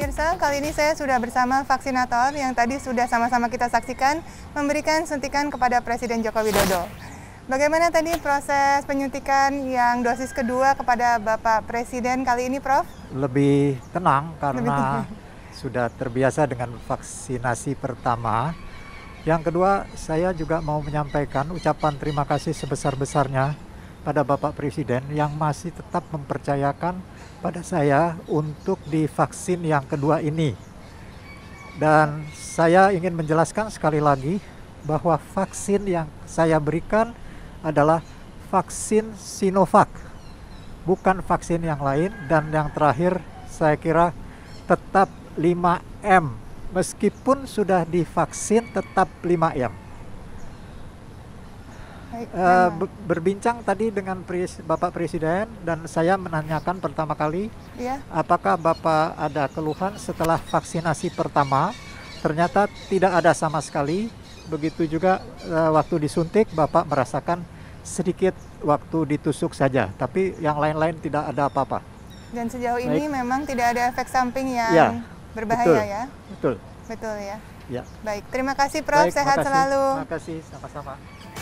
pemirsa, kali ini saya sudah bersama vaksinator yang tadi sudah sama-sama kita saksikan memberikan suntikan kepada Presiden Joko Widodo. Bagaimana tadi proses penyuntikan yang dosis kedua kepada Bapak Presiden kali ini, Prof? Lebih tenang karena Lebih tenang. sudah terbiasa dengan vaksinasi pertama. Yang kedua, saya juga mau menyampaikan ucapan terima kasih sebesar-besarnya pada Bapak Presiden yang masih tetap mempercayakan pada saya untuk divaksin yang kedua ini. Dan saya ingin menjelaskan sekali lagi bahwa vaksin yang saya berikan adalah vaksin Sinovac, bukan vaksin yang lain. Dan yang terakhir, saya kira tetap 5M, meskipun sudah divaksin tetap 5M uh, berbincang tadi dengan Pres Bapak Presiden dan saya menanyakan pertama kali ya. apakah Bapak ada keluhan setelah vaksinasi pertama ternyata tidak ada sama sekali begitu juga uh, waktu disuntik Bapak merasakan sedikit waktu ditusuk saja tapi yang lain-lain tidak ada apa-apa dan sejauh Baik. ini memang tidak ada efek samping yang ya, berbahaya betul, ya betul betul ya Ya. Baik, terima kasih Prof. Baik, Sehat makasih. selalu. Terima kasih, sama-sama.